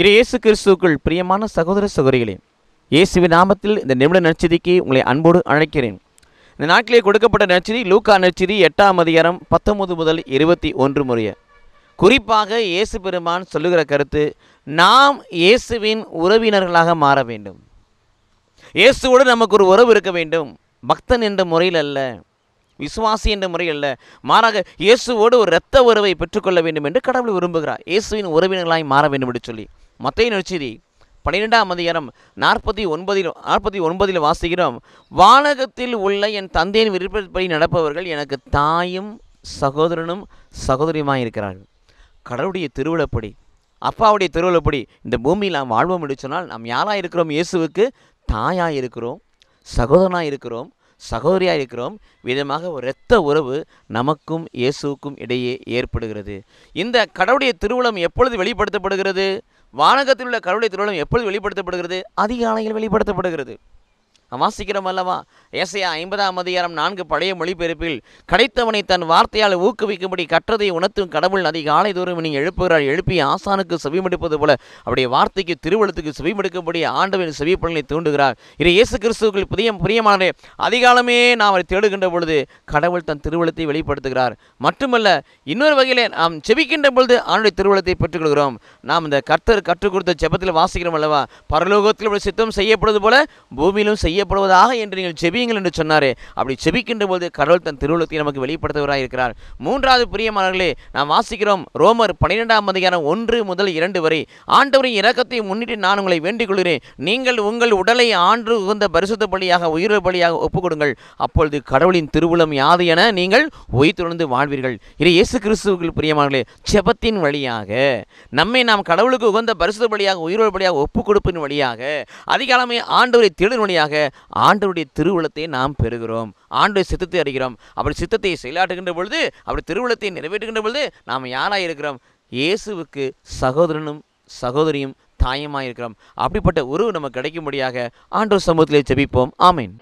இது இயேசு கிறிஸ்துக்குள் பிரியமான சகோதர சகோதரிகளே இயேசுவின் நாமத்தில் இந்த நிமிட நற்செய்திக்கு உங்களை அன்போடு அழைக்கிறேன் இந்த நாட்டிலே கொடுக்கப்பட்ட நற்செய்தி லூக்கா நற்செய்தி எட்டாம் அதிகாரம் பத்தொன்பது முதல் இருபத்தி ஒன்று முறைய குறிப்பாக இயேசு பெருமான் சொல்லுகிற கருத்து நாம் இயேசுவின் உறவினர்களாக மாற வேண்டும் இயேசுவோடு நமக்கு ஒரு உறவு இருக்க வேண்டும் பக்தன் என்ற முறையில் அல்ல விசுவாசி என்ற முறையில் இல்லை மாறாக இயேசுவோடு ஒரு இரத்த உறவை பெற்றுக்கொள்ள வேண்டும் என்று கடவுள் விரும்புகிறார் இயேசுவின் உறவினர்களாய் மாற வேண்டும் என்று சொல்லி மத்திய நெச்சிரி பன்னிரெண்டாம் அதிகாரம் நாற்பத்தி ஒன்பதில் நாற்பத்தி ஒன்பதில் வாசிக்கிறோம் வானகத்தில் உள்ள என் தந்தையின் விருப்பப்படி நடப்பவர்கள் எனக்கு தாயும் சகோதரனும் சகோதரியுமாக இருக்கிறார்கள் கடவுளுடைய திருவிழப்படி அப்பாவுடைய திருவிழப்படி இந்த பூமியில் நாம் வாழ்வோம் என்று சொன்னால் நாம் யாராக இருக்கிறோம் இயேசுவுக்கு தாயாக இருக்கிறோம் சகோதரனாக இருக்கிறோம் சகோதரியாக இருக்கிறோம் விதமாக ஒரு இரத்த உறவு நமக்கும் இயேசுக்கும் இடையே ஏற்படுகிறது இந்த கடவுளுடைய திருவுளம் எப்பொழுது வெளிப்படுத்தப்படுகிறது வானகத்தில் உள்ள கடவுளுடைய திருவுளம் எப்பொழுது வெளிப்படுத்தப்படுகிறது அதிகாலையில் வெளிப்படுத்தப்படுகிறது வாசிக்கிறோம் அல்லவா ஏசையா ஐம்பதாம் அதிகாரம் நான்கு பழைய மொழிபெயர்ப்பில் கிடைத்தவனை தன் வார்த்தையால் ஊக்குவிக்கும்படி கற்றதை உணர்த்தும் கடவுள் அதிக ஆலை தோறும் நீ எழுப்புகிறார் எழுப்பி ஆசானுக்கு செவிமடுப்பது போல அவருடைய வார்த்தைக்கு திருவள்ளத்துக்கு செவிமடுக்கும்படி ஆண்டவன் செவிப்பலனை தூண்டுகிறார் இது இயேசு கிறிஸ்துக்கள் புதிய பிரியமான அதிகாலமே நாம் அவரை தேடுகின்ற பொழுது கடவுள் தன் திருவள்ளத்தை வெளிப்படுத்துகிறார் மட்டுமல்ல இன்னொரு வகையில் நாம் செவிக்கின்ற பொழுது ஆண்டுடைய திருவள்ளத்தை பெற்றுக்கொள்கிறோம் நாம் இந்த கர்த்தர் கற்றுக் கொடுத்த ஜெபத்தில் வாசிக்கிறோம் அல்லவா பரலோகத்தில் சித்தம் செய்யப்படுவது போல பூமியிலும் செய்ய செய்யப்படுவதாக என்று நீங்கள் செபியுங்கள் என்று சொன்னாரே அப்படி செபிக்கின்ற போது கடவுள் தன் திருவுலத்தை நமக்கு வெளிப்படுத்துவராக இருக்கிறார் மூன்றாவது பிரியமானர்களே நாம் வாசிக்கிறோம் ரோமர் பன்னிரெண்டாம் அதிகாரம் ஒன்று முதல் இரண்டு வரை ஆண்டவரின் இறக்கத்தை முன்னிட்டு நான் உங்களை வேண்டிக் கொள்கிறேன் நீங்கள் உங்கள் உடலை ஆண்டு உகந்த பரிசுத்த பலியாக உயிர் பலியாக ஒப்புக்கொடுங்கள் அப்பொழுது கடவுளின் திருவுளம் யாது என நீங்கள் உயிர்த்துணர்ந்து வாழ்வீர்கள் இதை இயேசு கிறிஸ்துவுக்கு பிரியமானே செபத்தின் வழியாக நம்மை நாம் கடவுளுக்கு உகந்த பரிசுத்த பலியாக உயிர் பலியாக ஒப்புக் கொடுப்பின் வழியாக அதிகாலமே ஆண்டவரை தேடும் வழியாக ஆண்டவருடைய திருவுளத்தை நாம் பெறுகிறோம் ஆண்டு சித்தத்தை அறிகிறோம் அப்படி சித்தத்தை செயலாற்றுகின்ற பொழுது அப்படி திருவுளத்தை நிறைவேற்றுகின்ற பொழுது நாம் யாராக இருக்கிறோம் இயேசுவுக்கு சகோதரனும் சகோதரியும் தாயமாக இருக்கிறோம் அப்படிப்பட்ட உறவு நமக்கு கிடைக்கும்படியாக ஆண்டோர் சமூகத்திலே செபிப்போம் ஆமீன்